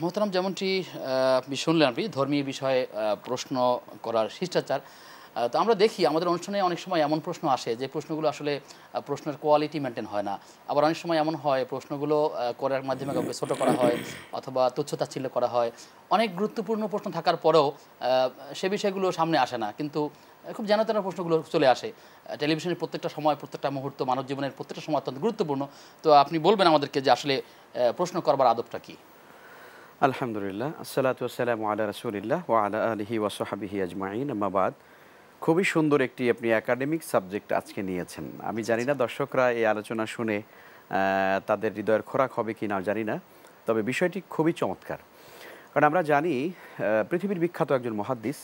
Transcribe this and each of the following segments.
মোহতারাম যেমনটি আপনি শুনলেন আপনি ধর্মীয় বিষয়ে প্রশ্ন করার শিষ্টাচার তো আমরা দেখি আমাদের অনুষ্ঠানে অনেক সময় এমন প্রশ্ন আসে যে প্রশ্নগুলো আসলে প্রশ্নের কোয়ালিটি মেনটেন হয় না আবার অনেক সময় এমন হয় প্রশ্নগুলো করার মাধ্যমে কাউকে ছোটো করা হয় অথবা তুচ্ছতাচ্ছিল্য করা হয় অনেক গুরুত্বপূর্ণ প্রশ্ন থাকার পরেও সে বিষয়গুলো সামনে আসে না কিন্তু খুব যেন তেনা প্রশ্নগুলো চলে আসে টেলিভিশনের প্রত্যেকটা সময় প্রত্যেকটা মুহূর্ত মানব জীবনের প্রত্যেকটা সময় অত্যন্ত গুরুত্বপূর্ণ তো আপনি বলবেন আমাদেরকে যে আসলে প্রশ্ন করবার আদবটা কী আলহামদুলিল্লাহ আসসালাতু আসসালাম আলা রসুলিল্লাহ ও আলা আলহি ওয়াসহাবিহি আজমাইন আমাবাদ খুবই সুন্দর একটি আপনি একাডেমিক সাবজেক্ট আজকে নিয়েছেন আমি জানি না দর্শকরা এই আলোচনা শুনে তাদের হৃদয়ের খোরাক হবে কি না জানি না তবে বিষয়টি খুবই চমৎকার কারণ আমরা জানি পৃথিবীর বিখ্যাত একজন মহাদ্দিস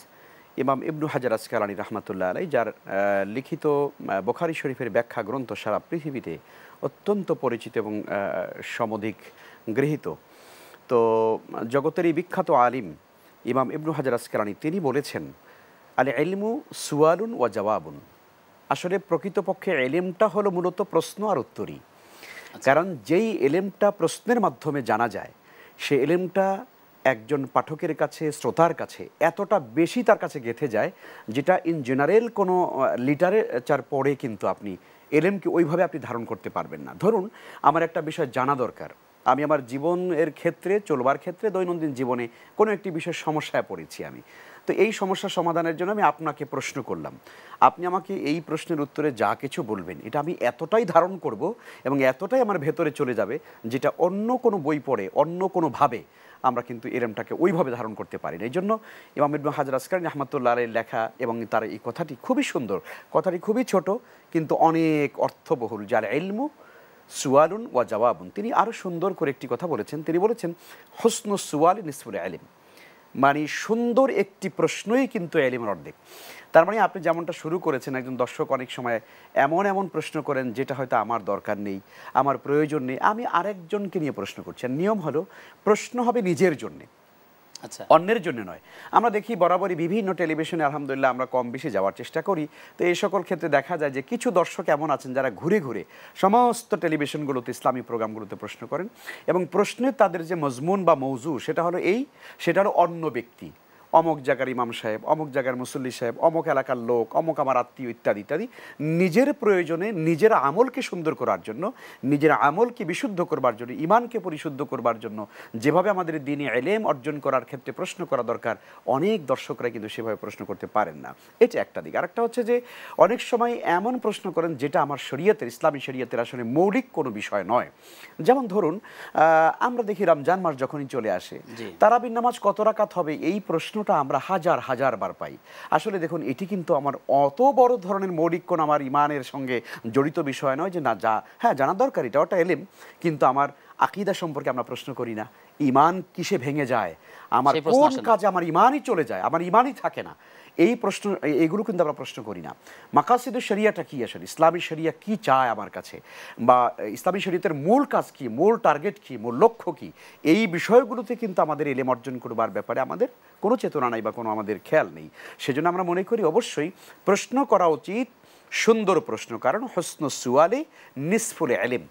ইমাম ইবনু হাজার আসকার আলী রহমাতুল্লাহ আলাই যার লিখিত বোখারি শরীফের ব্যাখ্যা গ্রন্থ সারা পৃথিবীতে অত্যন্ত পরিচিত এবং সমধিক গৃহীত তো জগতের এই বিখ্যাত আলিম ইমাম ইবনু হাজার আসকারানি তিনি বলেছেন আলে এলমু সুয়ালুন ওয়া জবাবুন আসলে প্রকৃতপক্ষে এলেমটা হলো মূলত প্রশ্ন আর উত্তরই আচ্ছা। কারণ যেই এলেমটা প্রশ্নের মাধ্যমে জানা যায় সে এলেমটা একজন পাঠকের কাছে শ্রোতার কাছে এতটা বেশি তার কাছে গেথে যায় যেটা ইন জেনারেল কোনো লিটারেচার পড়ে কিন্তু আপনি এলেমকে ওইভাবে আপনি ধারণ করতে পারবেন না ধরুন আমার একটা বিষয় জানা দরকার আমি আমার জীবনের ক্ষেত্রে চলবার ক্ষেত্রে দৈনন্দিন জীবনে কোনো একটি বিশেষ সমস্যায় পড়েছি আমি তো এই সমস্যা সমাধানের জন্য আমি আপনাকে প্রশ্ন করলাম আপনি আমাকে এই প্রশ্নের উত্তরে যা কিছু বলবেন এটা আমি এতটাই ধারণ করব এবং এতটাই আমার ভেতরে চলে যাবে যেটা অন্য কোনো বই পড়ে অন্য কোনোভাবে আমরা কিন্তু এরমটাকে ওইভাবে ধারণ করতে পারি না এই জন্য ইমাম ইবনু হাজার আসকারী রহমতুল্লাহের লেখা এবং তার এই কথাটি খুবই সুন্দর কথাটি খুবই ছোট কিন্তু অনেক অর্থবহুল যার এলমু সুয়ালুন ওয়া জওয়াবুন তিনি আরও সুন্দর করে একটি কথা বলেছেন তিনি বলেছেন হসন সুয়াল নিসফুল আলিম মানে সুন্দর একটি প্রশ্নই কিন্তু এলিমের অর্ধেক তার মানে আপনি যেমনটা শুরু করেছেন একজন দর্শক অনেক সময় এমন এমন প্রশ্ন করেন যেটা হয়তো আমার দরকার নেই আমার প্রয়োজন নেই আমি আরেকজনকে নিয়ে প্রশ্ন করছি নিয়ম হলো প্রশ্ন হবে নিজের জন্যে আচ্ছা। অন্যের জন্য নয় আমরা দেখি বরাবরই বিভিন্ন টেলিভিশনে আলহামদুলিল্লাহ আমরা কম বেশি যাওয়ার চেষ্টা করি তো এই সকল ক্ষেত্রে দেখা যায় যে কিছু দর্শক এমন আছেন যারা ঘুরে ঘুরে সমস্ত টেলিভিশনগুলোতে ইসলামী প্রোগ্রামগুলোতে প্রশ্ন করেন এবং প্রশ্নের তাদের যে মজমুন বা মৌজু সেটা হলো এই সেটা হলো অন্য ব্যক্তি অমুক জায়গার ইমাম সাহেব অমুক জায়গার মুসল্লি সাহেব অমুক এলাকার লোক অমুক আমার আত্মীয় ইত্যাদি ইত্যাদি নিজের প্রয়োজনে নিজের আমলকে সুন্দর করার জন্য নিজের আমলকে বিশুদ্ধ করবার জন্য ইমানকে পরিশুদ্ধ করবার জন্য যেভাবে আমাদের দিনে এলেম অর্জন করার ক্ষেত্রে প্রশ্ন করা দরকার অনেক দর্শকরা কিন্তু সেভাবে প্রশ্ন করতে পারেন না এটা একটা দিক আরেকটা হচ্ছে যে অনেক সময় এমন প্রশ্ন করেন যেটা আমার শরীয়তের ইসলামী শরীয়তের আসলে মৌলিক কোনো বিষয় নয় যেমন ধরুন আমরা দেখি রমজান মাস যখনই চলে আসে তারাবির নামাজ কত রাকাত হবে এই প্রশ্ন প্রশ্নটা আমরা হাজার হাজার বার পাই আসলে দেখুন এটি কিন্তু আমার অত বড় ধরনের মৌলিক কোন আমার ইমানের সঙ্গে জড়িত বিষয় নয় যে না যা হ্যাঁ জানা দরকার এটা ওটা এলেম কিন্তু আমার আকিদা সম্পর্কে আমরা প্রশ্ন করি না ইমান কিসে ভেঙে যায় আমার কোন কাজে আমার ইমানই চলে যায় আমার ইমানই থাকে না এই প্রশ্ন এগুলো কিন্তু আমরা প্রশ্ন করি না মাকাসিদুর শরিয়াটা কী আসলে ইসলামী শরিয়া কি চায় আমার কাছে বা ইসলামী শরিয়তের মূল কাজ কী মূল টার্গেট কী মূল লক্ষ্য কী এই বিষয়গুলোতে কিন্তু আমাদের এলেম অর্জন করবার ব্যাপারে আমাদের কোনো চেতনা নাই বা কোনো আমাদের খেয়াল নেই সেজন্য আমরা মনে করি অবশ্যই প্রশ্ন করা উচিত সুন্দর প্রশ্ন কারণ হসন সুয়ালে নিসফুল এলেম